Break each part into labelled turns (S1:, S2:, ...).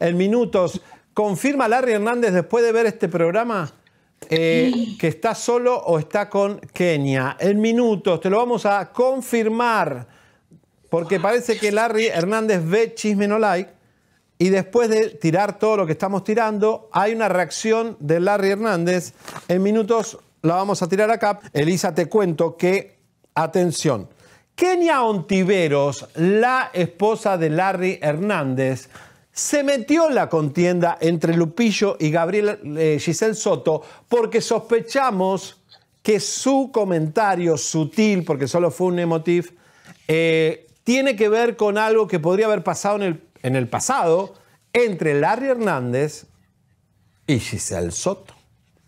S1: en minutos. ¿Confirma Larry Hernández después de ver este programa eh, que está solo o está con Kenia? En minutos, te lo vamos a confirmar, porque parece que Larry Hernández ve Chisme No Like y después de tirar todo lo que estamos tirando, hay una reacción de Larry Hernández. En minutos la vamos a tirar acá. Elisa, te cuento que, atención, Kenia Ontiveros, la esposa de Larry Hernández, se metió la contienda entre Lupillo y Gabriel eh, Giselle Soto porque sospechamos que su comentario sutil, porque solo fue un emotif, eh, tiene que ver con algo que podría haber pasado en el, en el pasado entre Larry Hernández y Giselle Soto.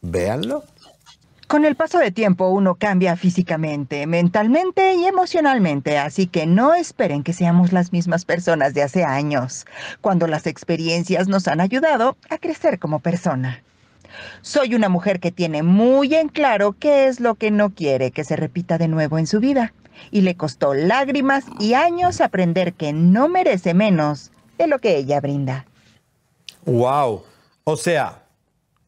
S1: Véanlo.
S2: Con el paso de tiempo uno cambia físicamente, mentalmente y emocionalmente, así que no esperen que seamos las mismas personas de hace años, cuando las experiencias nos han ayudado a crecer como persona. Soy una mujer que tiene muy en claro qué es lo que no quiere que se repita de nuevo en su vida, y le costó lágrimas y años aprender que no merece menos de lo que ella brinda.
S1: ¡Wow! O sea,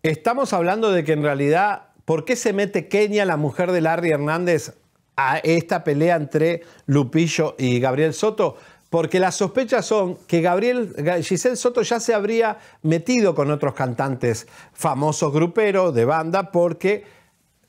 S1: estamos hablando de que en realidad ¿Por qué se mete Kenia, la mujer de Larry Hernández, a esta pelea entre Lupillo y Gabriel Soto? Porque las sospechas son que Gabriel, Giselle Soto ya se habría metido con otros cantantes famosos gruperos de banda porque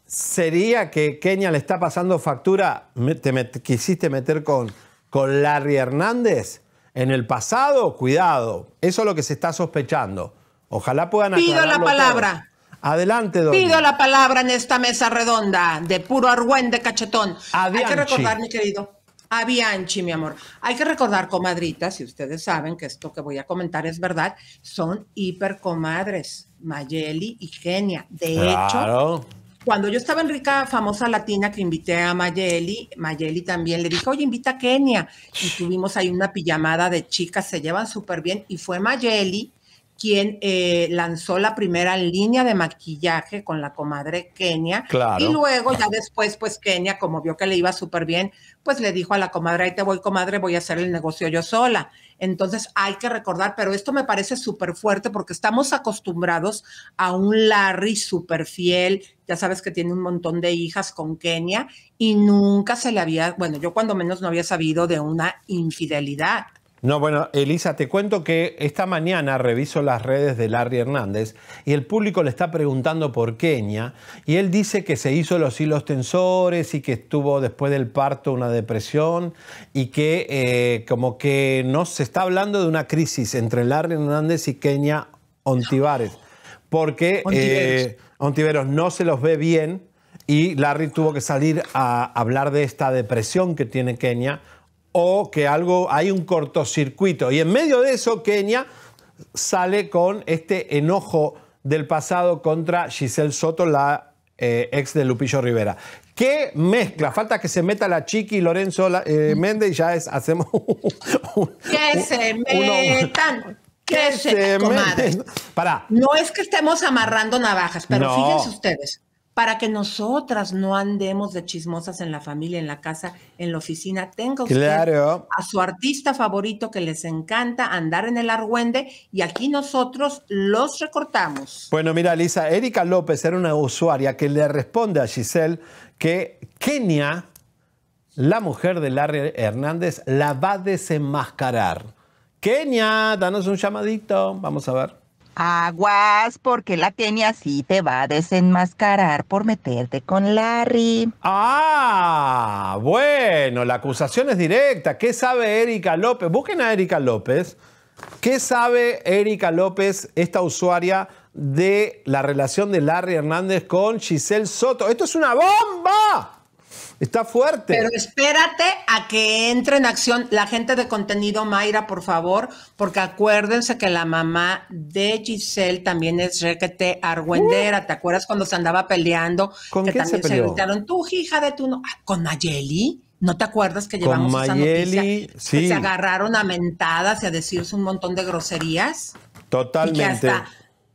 S1: sería que Kenia le está pasando factura, te quisiste meter con, con Larry Hernández en el pasado, cuidado, eso es lo que se está sospechando. Ojalá puedan... Pido la palabra. Adelante, doña. Pido
S2: la palabra en esta mesa redonda de puro argüén de cachetón. Hay que recordar, mi querido. A mi amor. Hay que recordar, comadritas, si ustedes saben que esto que voy a comentar es verdad, son hipercomadres, Mayeli y Genia. De hecho, cuando yo estaba en Rica, famosa latina, que invité a Mayeli, Mayeli también le dijo, oye, invita a Kenia. Y tuvimos ahí una pijamada de chicas, se llevan súper bien. Y fue Mayeli quien eh, lanzó la primera línea de maquillaje con la comadre Kenia. Y luego, ya después, pues Kenia, como vio que le iba súper bien, pues le dijo a la comadre, ahí te voy, comadre, voy a hacer el negocio yo sola. Entonces hay que recordar, pero esto me parece súper fuerte porque estamos acostumbrados a un Larry súper fiel, ya sabes que tiene un montón de hijas con Kenia y nunca se le había, bueno, yo cuando menos no había sabido de una infidelidad.
S1: No, bueno, Elisa, te cuento que esta mañana reviso las redes de Larry Hernández y el público le está preguntando por Kenia y él dice que se hizo los hilos tensores y que estuvo después del parto una depresión y que eh, como que no se está hablando de una crisis entre Larry Hernández y Kenia Ontivares porque eh, Ontiveros. no se los ve bien y Larry tuvo que salir a hablar de esta depresión que tiene Kenia o que algo hay un cortocircuito. Y en medio de eso, Kenia sale con este enojo del pasado contra Giselle Soto, la eh, ex de Lupillo Rivera. ¿Qué mezcla? Falta que se meta la Chiqui Lorenzo eh, mm. Méndez y ya es, hacemos un,
S2: Que se metan. se, metan. No es que estemos amarrando navajas, pero fíjense ustedes para que nosotras no andemos de chismosas en la familia, en la casa, en la oficina. Tenga usted
S1: a
S2: su artista favorito que les encanta andar en el argüende y aquí nosotros los recortamos.
S1: Bueno, mira, Lisa, Erika López era una usuaria que le responde a Giselle que Kenia, la mujer de Larry Hernández, la va a desenmascarar. Kenia, danos un llamadito.
S2: Vamos a ver. Aguas, porque la Kenia sí te va a desenmascarar por meterte con Larry.
S1: Ah, bueno, la acusación es directa. ¿Qué sabe Erika López? Busquen a Erika López. ¿Qué sabe Erika López, esta usuaria, de la relación de Larry Hernández con Giselle
S2: Soto? ¡Esto es una bomba!
S1: Está fuerte.
S2: Pero espérate a que entre en acción la gente de contenido, Mayra, por favor, porque acuérdense que la mamá de Giselle también es requete Arguendera. Uh. ¿Te acuerdas cuando se andaba peleando? ¿Con que quién también se, peleó? gritaron, tú, hija de tu. No ah, ¿Con Nayeli? ¿No te acuerdas que llevamos con esa noticia? Sí. Que se agarraron a mentadas y a decirse un montón de groserías.
S1: Totalmente. Y hasta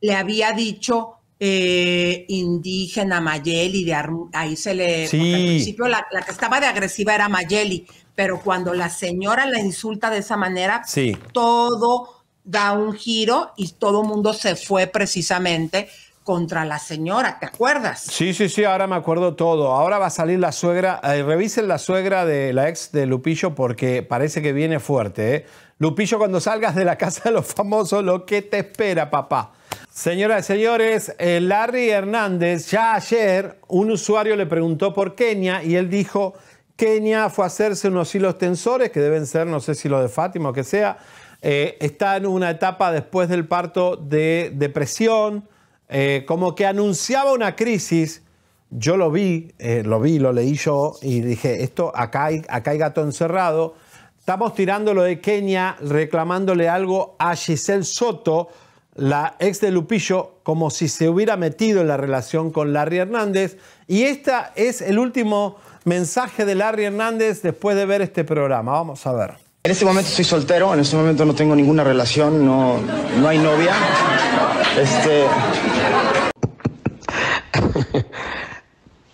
S2: le había dicho eh, indígena, Mayeli, ahí se le... Sí. Al principio la, que estaba de agresiva era Mayeli, pero cuando la señora la insulta de esa manera, sí. todo da un giro y todo mundo se fue precisamente contra la señora, ¿te acuerdas?
S1: Sí, sí, sí, ahora me acuerdo todo. Ahora va a salir la suegra, eh, revisen la suegra de la ex de Lupillo porque parece que viene fuerte. ¿eh? Lupillo, cuando salgas de la casa de los famosos, lo que te espera, papá. Señoras y señores, eh, Larry Hernández ya ayer un usuario le preguntó por Kenia y él dijo, Kenia fue a hacerse unos hilos tensores que deben ser, no sé si los de Fátima o que sea, eh, está en una etapa después del parto de depresión, eh, como que anunciaba una crisis. Yo lo vi, lo vi, lo leí yo y dije, esto acá hay, acá hay gato encerrado. Estamos tirando lo de Kenia, reclamándole algo a Giselle Soto la ex de Lupillo como si se hubiera metido en la relación con Larry Hernández. Y este es el último mensaje de Larry Hernández después de ver este programa. Vamos a ver.
S2: En este momento soy soltero, en este momento no tengo ninguna relación, no, no hay novia.
S1: Este.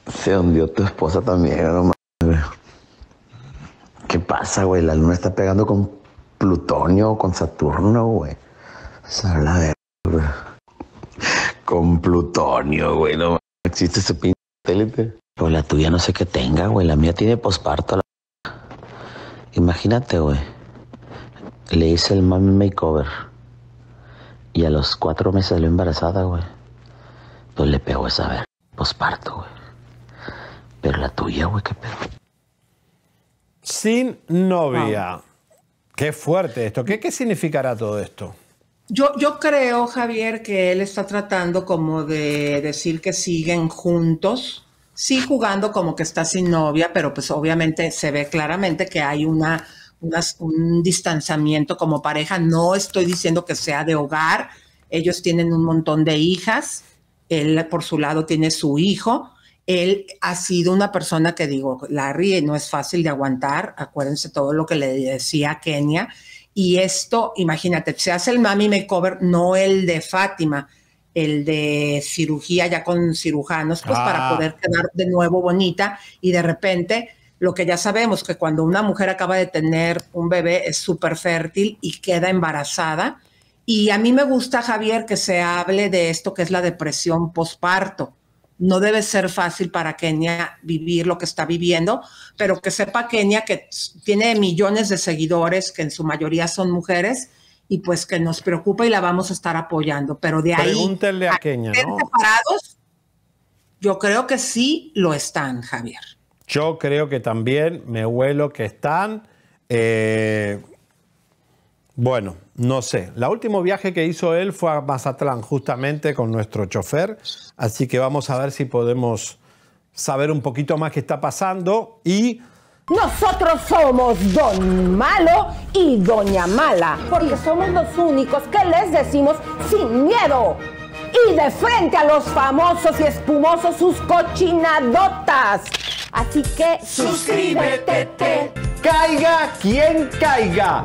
S1: se hundió tu esposa también, no ¿Qué pasa, güey? La luna está pegando con plutonio, con Saturno, güey. Se
S2: la verga. Con plutonio, güey, no existe ese pinche satélite. Pues la tuya no sé qué tenga, güey. La mía tiene posparto. La... Imagínate, güey. Le hice el mami makeover. Y a los cuatro meses salió embarazada, güey. pues le pegó esa ver. Posparto,
S1: güey. Pero la tuya, güey, qué pedo. Sin novia. Qué fuerte esto. ¿Qué, ¿Qué significará todo esto?
S2: Yo, yo creo, Javier, que él está tratando como de decir que siguen juntos, sí jugando como que está sin novia, pero pues obviamente se ve claramente que hay una, un distanciamiento como pareja. No estoy diciendo que sea de hogar, ellos tienen un montón de hijas, él por su lado tiene su hijo, él ha sido una persona que digo, Larry no es fácil de aguantar, acuérdense todo lo que le decía a Kenia y esto, imagínate, se hace el mami makeover, no el de Fátima, el de cirugía ya con cirujanos, pues para ah. poder quedar de nuevo bonita y de repente lo que ya sabemos que cuando una mujer acaba de tener un bebé es súper fértil y queda embarazada. Y a mí me gusta, Javier, que se hable de esto que es la depresión posparto, no debe ser fácil para Kenia vivir lo que está viviendo, pero que sepa Kenia que tiene millones de seguidores, que en su mayoría son mujeres, y pues que nos preocupa y la vamos a estar apoyando. Pero de ahí... ahí,
S1: a Kenia, ¿no?
S2: separados, yo creo que sí lo están, Javier.
S1: Yo creo que también me huelo que están. Eh, bueno, no sé. El último viaje que hizo él fue a Mazatlán, justamente con nuestro chofer. Así que vamos a ver si podemos saber un poquito más qué está pasando. Y. Nosotros somos
S2: Don Malo y Doña Mala, porque somos los únicos que les decimos sin miedo y de frente a los famosos y espumosos sus cochinadotas. Así que suscríbete. Caiga quien caiga.